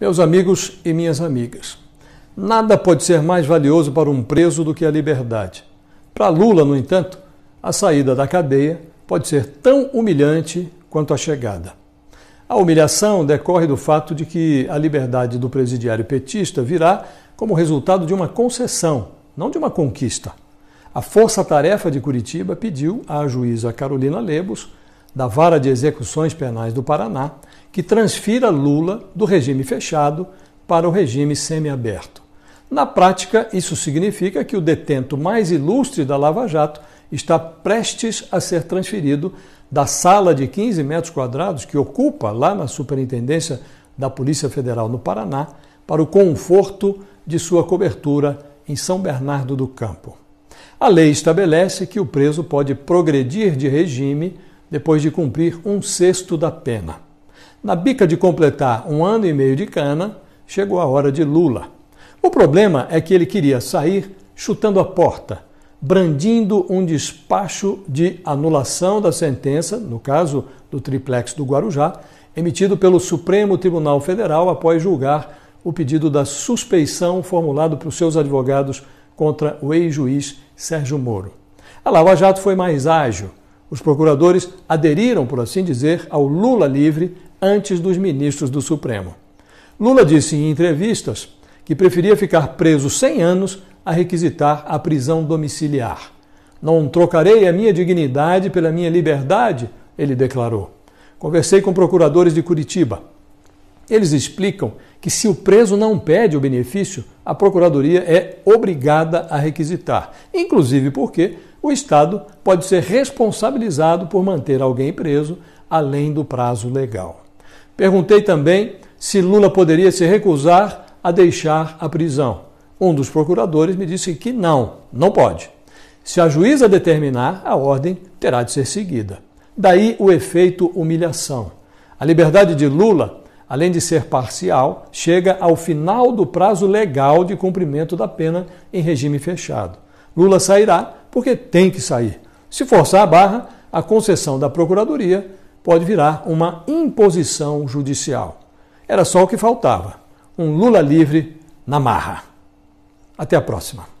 Meus amigos e minhas amigas, nada pode ser mais valioso para um preso do que a liberdade. Para Lula, no entanto, a saída da cadeia pode ser tão humilhante quanto a chegada. A humilhação decorre do fato de que a liberdade do presidiário petista virá como resultado de uma concessão, não de uma conquista. A Força Tarefa de Curitiba pediu à juíza Carolina Lebos da Vara de Execuções Penais do Paraná que transfira Lula do regime fechado para o regime semiaberto. Na prática, isso significa que o detento mais ilustre da Lava Jato está prestes a ser transferido da sala de 15 metros quadrados que ocupa lá na Superintendência da Polícia Federal no Paraná para o conforto de sua cobertura em São Bernardo do Campo. A lei estabelece que o preso pode progredir de regime depois de cumprir um sexto da pena. Na bica de completar um ano e meio de cana, chegou a hora de Lula. O problema é que ele queria sair chutando a porta, brandindo um despacho de anulação da sentença, no caso do triplex do Guarujá, emitido pelo Supremo Tribunal Federal após julgar o pedido da suspeição formulado por seus advogados contra o ex-juiz Sérgio Moro. A Lava Jato foi mais ágil os procuradores aderiram, por assim dizer, ao Lula livre antes dos ministros do Supremo. Lula disse em entrevistas que preferia ficar preso 100 anos a requisitar a prisão domiciliar. Não trocarei a minha dignidade pela minha liberdade, ele declarou. Conversei com procuradores de Curitiba. Eles explicam que se o preso não pede o benefício, a procuradoria é obrigada a requisitar, inclusive porque o Estado pode ser responsabilizado por manter alguém preso além do prazo legal. Perguntei também se Lula poderia se recusar a deixar a prisão. Um dos procuradores me disse que não, não pode. Se a juíza determinar, a ordem terá de ser seguida. Daí o efeito humilhação. A liberdade de Lula, além de ser parcial, chega ao final do prazo legal de cumprimento da pena em regime fechado. Lula sairá porque tem que sair. Se forçar a barra, a concessão da Procuradoria pode virar uma imposição judicial. Era só o que faltava: um Lula livre na marra. Até a próxima.